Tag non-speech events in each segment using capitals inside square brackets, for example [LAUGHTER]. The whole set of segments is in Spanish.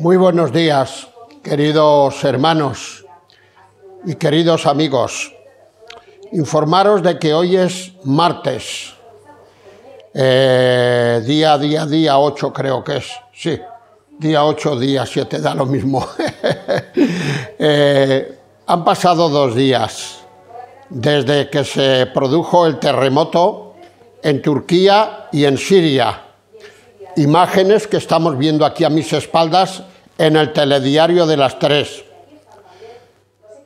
Muy buenos días, queridos hermanos y queridos amigos. Informaros de que hoy es martes, eh, día, día, día 8 creo que es, sí, día 8, día 7, da lo mismo. [LAUGHS] Eh, han pasado dos días desde que se produjo el terremoto en Turquía y en Siria. Imágenes que estamos viendo aquí a mis espaldas en el telediario de las Tres.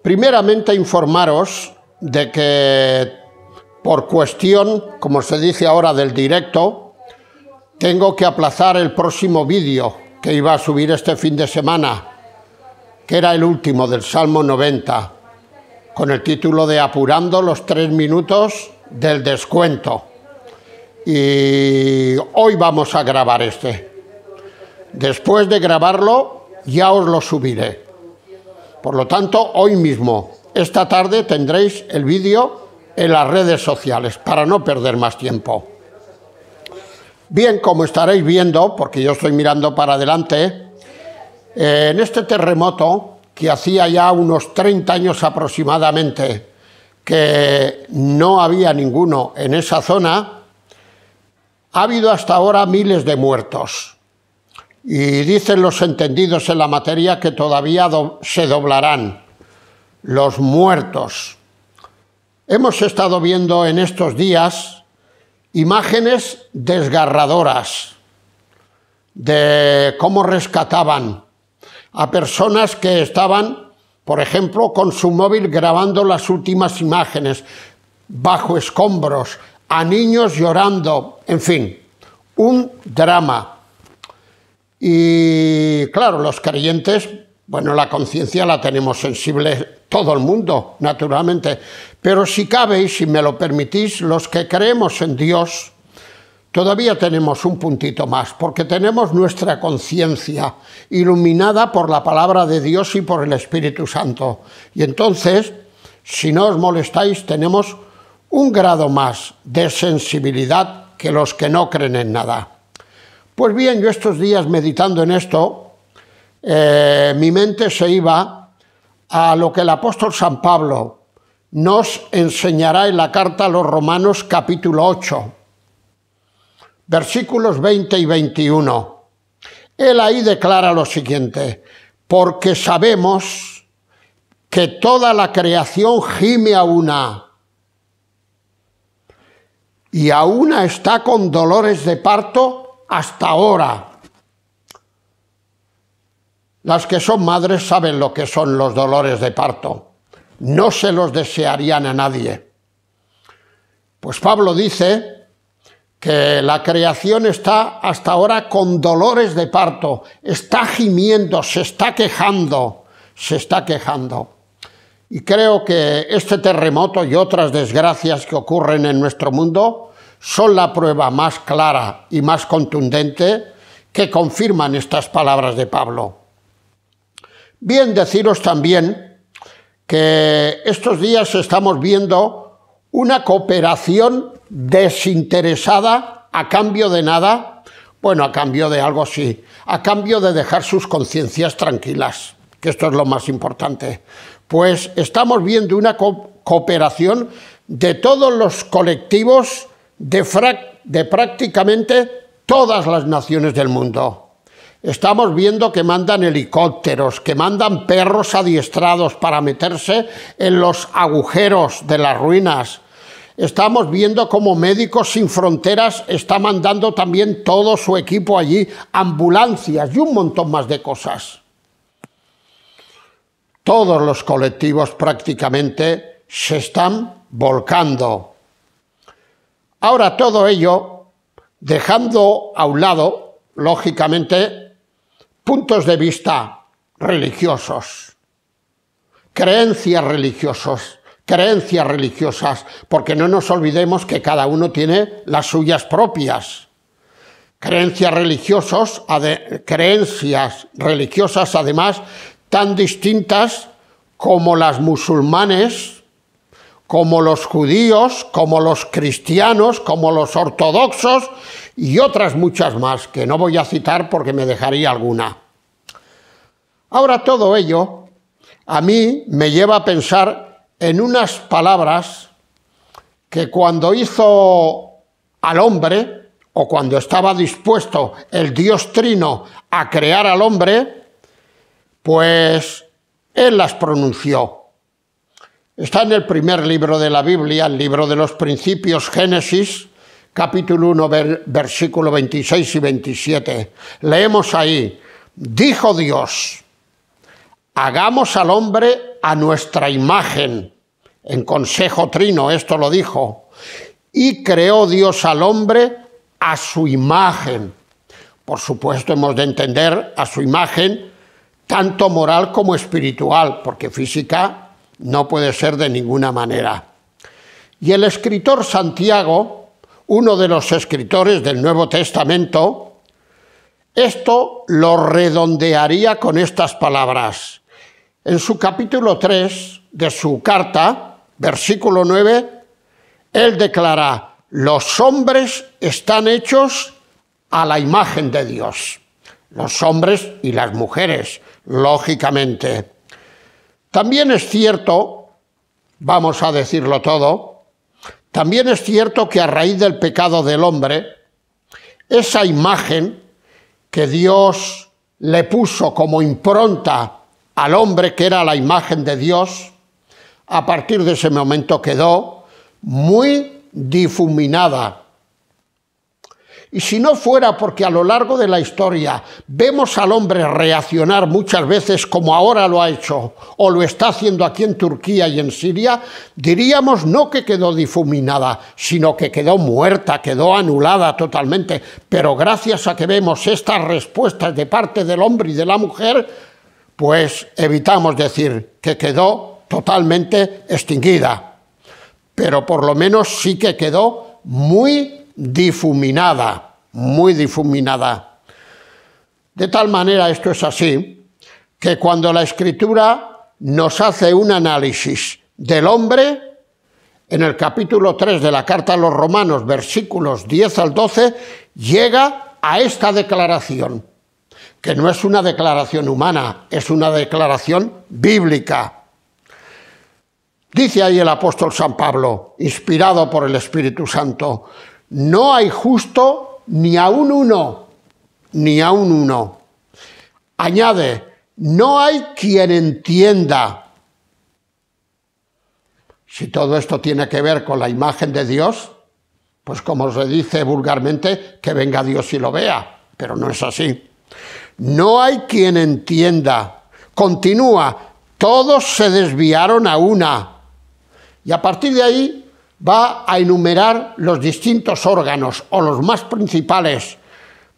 Primeramente informaros de que por cuestión, como se dice ahora, del directo, tengo que aplazar el próximo vídeo que iba a subir este fin de semana, que era el último del Salmo 90, con el título de Apurando los tres minutos del descuento. Y hoy vamos a grabar este. Después de grabarlo, ya os lo subiré. Por lo tanto, hoy mismo, esta tarde, tendréis el vídeo en las redes sociales para no perder más tiempo. Bien, como estaréis viendo, porque yo estoy mirando para adelante, eh, en este terremoto que hacía ya unos 30 años aproximadamente, que no había ninguno en esa zona, ha habido hasta ahora miles de muertos. Y dicen los entendidos en la materia que todavía se doblarán los muertos. Hemos estado viendo en estos días imágenes desgarradoras de cómo rescataban a personas que estaban, por ejemplo, con su móvil grabando las últimas imágenes, bajo escombros, a niños llorando, en fin, un drama. Y claro, los creyentes, bueno, la conciencia la tenemos sensible todo el mundo, naturalmente, pero si cabe y si me lo permitís, los que creemos en Dios, todavía tenemos un puntito más, porque tenemos nuestra conciencia iluminada por la palabra de Dios y por el Espíritu Santo. Y entonces, si no os molestáis, tenemos un grado más de sensibilidad que los que no creen en nada. Pues bien, yo estos días meditando en esto, eh, mi mente se iba a lo que el apóstol San Pablo nos enseñará en la carta a los Romanos capítulo 8, versículos 20 y 21. Él ahí declara lo siguiente, porque sabemos que toda la creación gime a una y a una está con dolores de parto hasta ahora. Las que son madres saben lo que son los dolores de parto. No se los desearían a nadie. Pues Pablo dice que la creación está hasta ahora con dolores de parto, está gimiendo, se está quejando, se está quejando. Y creo que este terremoto y otras desgracias que ocurren en nuestro mundo son la prueba más clara y más contundente que confirman estas palabras de Pablo. Bien, deciros también que estos días estamos viendo una cooperación desinteresada a cambio de nada, bueno, a cambio de algo sí, a cambio de dejar sus conciencias tranquilas, que esto es lo más importante. Pues estamos viendo una cooperación de todos los colectivos de, prácticamente todas las naciones del mundo. Estamos viendo que mandan helicópteros, que mandan perros adiestrados para meterse en los agujeros de las ruinas. Estamos viendo cómo Médicos Sin Fronteras está mandando también todo su equipo allí, ambulancias y un montón más de cosas. Todos los colectivos prácticamente se están volcando Ahora todo ello, dejando a un lado, lógicamente, puntos de vista religiosos, creencias religiosas, creencias religiosas, porque no nos olvidemos que cada uno tiene las suyas propias. Creencias religiosas, creencias religiosas además tan distintas como las musulmanes como los judíos, como los cristianos, como los ortodoxos y otras muchas más, que no voy a citar porque me dejaría alguna. Ahora todo ello a mí me lleva a pensar en unas palabras que cuando hizo al hombre, o cuando estaba dispuesto el Dios Trino a crear al hombre, pues él las pronunció. Está en el primer libro de la Biblia, el libro de los principios Génesis, capítulo 1, versículo 26 y 27. Leemos ahí, dijo Dios, hagamos al hombre a nuestra imagen. En consejo trino esto lo dijo. Y creó Dios al hombre a su imagen. Por supuesto hemos de entender a su imagen tanto moral como espiritual, porque física no puede ser de ninguna manera. Y el escritor Santiago, uno de los escritores del Nuevo Testamento, esto lo redondearía con estas palabras. En su capítulo 3 de su carta, versículo 9, él declara, los hombres están hechos a la imagen de Dios. Los hombres y las mujeres, lógicamente. También es cierto, vamos a decirlo todo, también es cierto que a raíz del pecado del hombre, esa imagen que Dios le puso como impronta al hombre, que era la imagen de Dios, a partir de ese momento quedó muy difuminada y si no fuera porque a lo largo de la historia vemos al hombre reaccionar muchas veces como ahora lo ha hecho o lo está haciendo aquí en Turquía y en Siria, diríamos no que quedó difuminada, sino que quedó muerta, quedó anulada totalmente. Pero gracias a que vemos estas respuestas de parte del hombre y de la mujer, pues evitamos decir que quedó totalmente extinguida. Pero por lo menos sí que quedó muy difuminada muy difuminada. De tal manera esto es así, que cuando la escritura nos hace un análisis del hombre, en el capítulo 3 de la Carta a los Romanos, versículos 10 al 12, llega a esta declaración, que no es una declaración humana, es una declaración bíblica. Dice ahí el apóstol San Pablo, inspirado por el Espíritu Santo, no hay justo ni a un uno, ni a un uno, Añade, no hay quien entienda. Si todo esto tiene que ver con la imagen de Dios, pues como se dice vulgarmente, que venga Dios y lo vea, pero no es así. No hay quien entienda. Continúa, todos se desviaron a una. Y a partir de ahí va a enumerar los distintos órganos o los más principales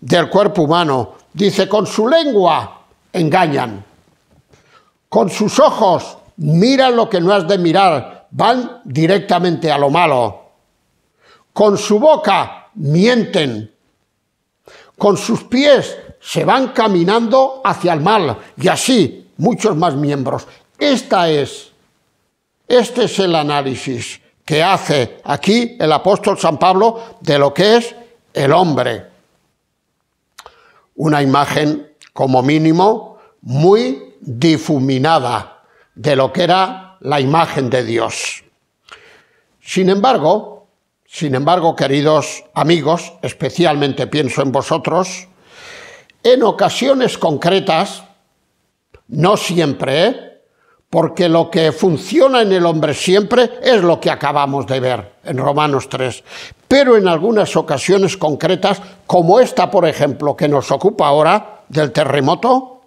del cuerpo humano. Dice, con su lengua engañan, con sus ojos miran lo que no has de mirar, van directamente a lo malo, con su boca mienten, con sus pies se van caminando hacia el mal y así muchos más miembros. Esta es, este es el análisis que hace aquí el apóstol San Pablo de lo que es el hombre. Una imagen, como mínimo, muy difuminada de lo que era la imagen de Dios. Sin embargo, sin embargo, queridos amigos, especialmente pienso en vosotros, en ocasiones concretas, no siempre, ¿eh? porque lo que funciona en el hombre siempre es lo que acabamos de ver en Romanos 3, pero en algunas ocasiones concretas, como esta, por ejemplo, que nos ocupa ahora del terremoto,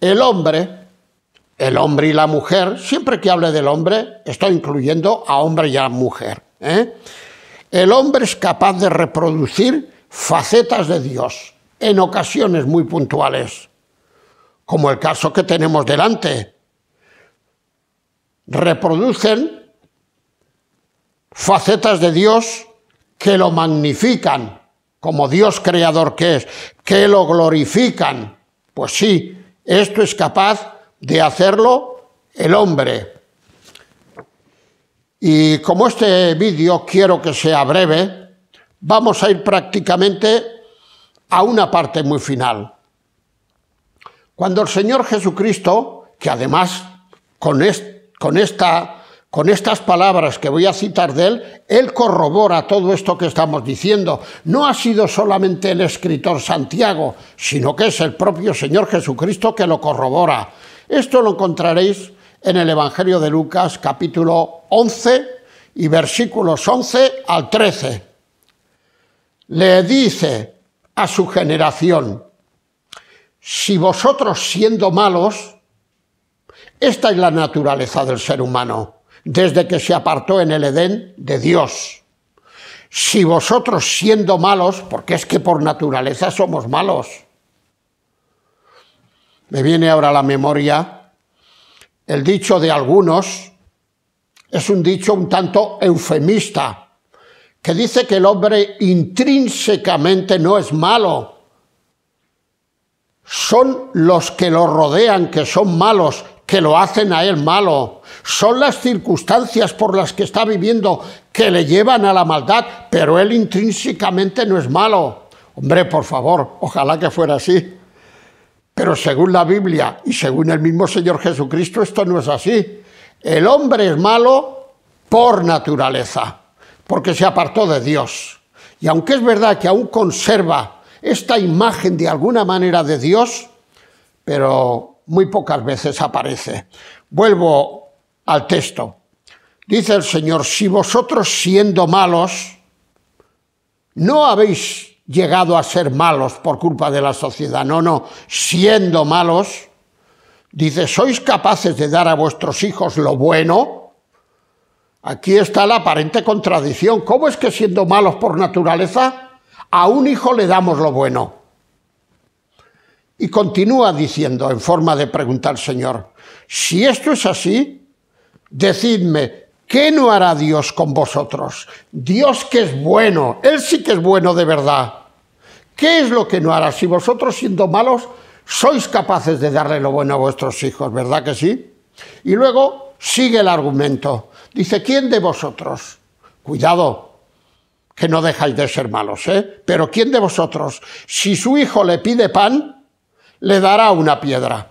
el hombre, el hombre y la mujer, siempre que hable del hombre, estoy incluyendo a hombre y a mujer, ¿eh? el hombre es capaz de reproducir facetas de Dios en ocasiones muy puntuales, como el caso que tenemos delante, reproducen facetas de Dios que lo magnifican como Dios creador que es, que lo glorifican. Pues sí, esto es capaz de hacerlo el hombre. Y como este vídeo quiero que sea breve, vamos a ir prácticamente a una parte muy final. Cuando el Señor Jesucristo, que además con este con, esta, con estas palabras que voy a citar de él, él corrobora todo esto que estamos diciendo. No ha sido solamente el escritor Santiago, sino que es el propio Señor Jesucristo que lo corrobora. Esto lo encontraréis en el Evangelio de Lucas capítulo 11 y versículos 11 al 13. Le dice a su generación, si vosotros siendo malos, esta es la naturaleza del ser humano desde que se apartó en el Edén de Dios. Si vosotros siendo malos, porque es que por naturaleza somos malos, me viene ahora a la memoria el dicho de algunos, es un dicho un tanto eufemista, que dice que el hombre intrínsecamente no es malo. Son los que lo rodean que son malos, que lo hacen a él malo. Son las circunstancias por las que está viviendo que le llevan a la maldad, pero él intrínsecamente no es malo. Hombre, por favor, ojalá que fuera así. Pero según la Biblia y según el mismo Señor Jesucristo, esto no es así. El hombre es malo por naturaleza, porque se apartó de Dios. Y aunque es verdad que aún conserva esta imagen de alguna manera de Dios, pero muy pocas veces aparece. Vuelvo al texto. Dice el Señor, si vosotros siendo malos, no habéis llegado a ser malos por culpa de la sociedad, no, no, siendo malos, dice, sois capaces de dar a vuestros hijos lo bueno. Aquí está la aparente contradicción. ¿Cómo es que siendo malos por naturaleza, a un hijo le damos lo bueno? Y continúa diciendo en forma de preguntar al Señor, si esto es así, decidme, ¿qué no hará Dios con vosotros? Dios que es bueno, Él sí que es bueno de verdad. ¿Qué es lo que no hará si vosotros siendo malos sois capaces de darle lo bueno a vuestros hijos, verdad que sí? Y luego sigue el argumento. Dice, ¿quién de vosotros? Cuidado, que no dejáis de ser malos, ¿eh? Pero ¿quién de vosotros, si su hijo le pide pan, le dará una piedra.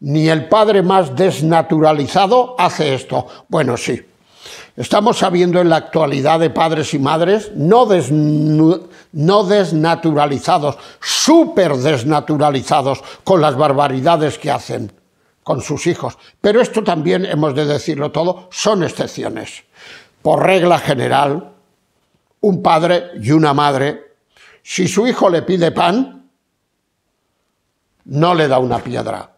Ni el padre más desnaturalizado hace esto. Bueno, sí. Estamos sabiendo en la actualidad de padres y madres no, desnaturalizados, súper desnaturalizados con las barbaridades que hacen con sus hijos. Pero esto también, hemos de decirlo todo, son excepciones. Por regla general, un padre y una madre, si su hijo le pide pan, no le da una piedra.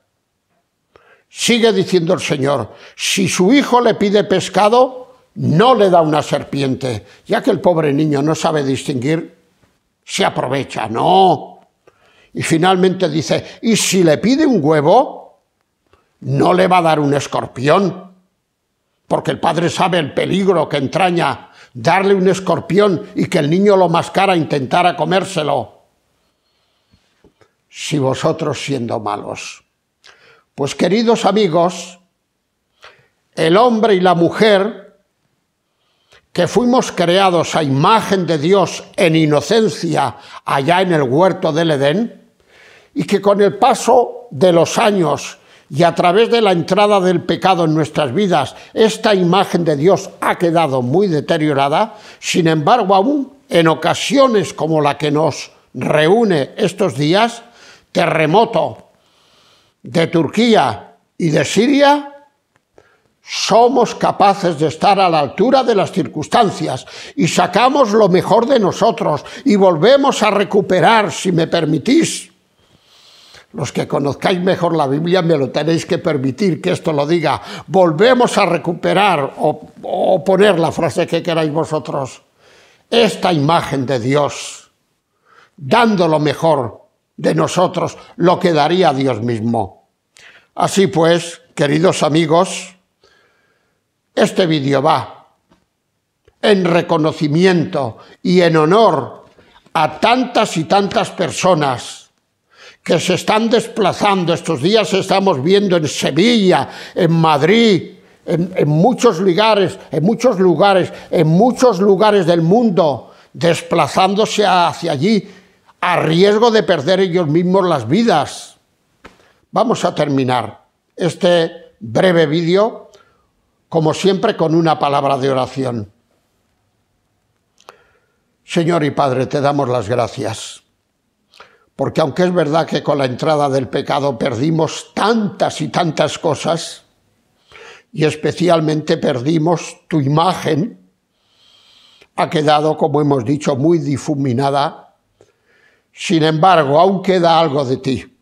Sigue diciendo el Señor, si su hijo le pide pescado, no le da una serpiente, ya que el pobre niño no sabe distinguir, se aprovecha, no. Y finalmente dice, y si le pide un huevo, no le va a dar un escorpión, porque el padre sabe el peligro que entraña darle un escorpión y que el niño lo mascara intentara comérselo si vosotros siendo malos. Pues queridos amigos, el hombre y la mujer que fuimos creados a imagen de Dios en inocencia allá en el huerto del Edén, y que con el paso de los años y a través de la entrada del pecado en nuestras vidas, esta imagen de Dios ha quedado muy deteriorada, sin embargo aún en ocasiones como la que nos reúne estos días, terremoto de Turquía y de Siria, somos capaces de estar a la altura de las circunstancias y sacamos lo mejor de nosotros y volvemos a recuperar, si me permitís. Los que conozcáis mejor la Biblia me lo tenéis que permitir que esto lo diga. Volvemos a recuperar o, o poner la frase que queráis vosotros. Esta imagen de Dios, dando lo mejor de nosotros lo que daría Dios mismo. Así pues, queridos amigos, este vídeo va en reconocimiento y en honor a tantas y tantas personas que se están desplazando. Estos días estamos viendo en Sevilla, en Madrid, en, en, muchos lugares, en muchos lugares, en muchos lugares del mundo, desplazándose hacia allí a riesgo de perder ellos mismos las vidas. Vamos a terminar este breve vídeo, como siempre, con una palabra de oración. Señor y Padre, te damos las gracias, porque aunque es verdad que con la entrada del pecado perdimos tantas y tantas cosas, y especialmente perdimos tu imagen, ha quedado, como hemos dicho, muy difuminada sin embargo, aún queda algo de ti,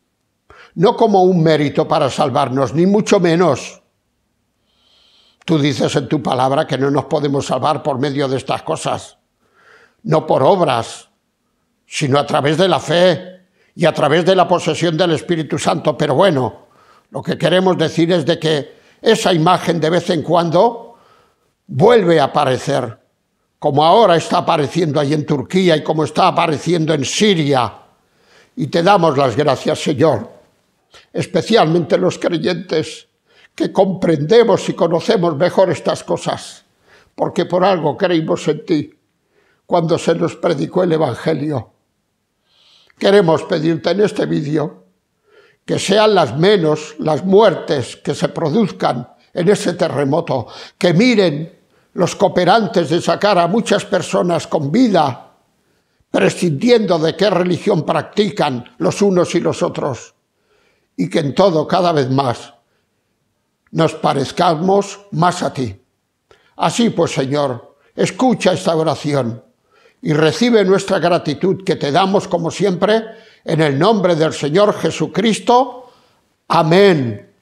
no como un mérito para salvarnos, ni mucho menos. Tú dices en tu palabra que no nos podemos salvar por medio de estas cosas, no por obras, sino a través de la fe y a través de la posesión del Espíritu Santo. Pero bueno, lo que queremos decir es de que esa imagen de vez en cuando vuelve a aparecer como ahora está apareciendo ahí en Turquía y como está apareciendo en Siria. Y te damos las gracias, Señor, especialmente los creyentes que comprendemos y conocemos mejor estas cosas, porque por algo creímos en ti cuando se nos predicó el Evangelio. Queremos pedirte en este vídeo que sean las menos las muertes que se produzcan en ese terremoto, que miren los cooperantes de sacar a muchas personas con vida, prescindiendo de qué religión practican los unos y los otros, y que en todo cada vez más nos parezcamos más a ti. Así pues, Señor, escucha esta oración y recibe nuestra gratitud que te damos como siempre en el nombre del Señor Jesucristo. Amén.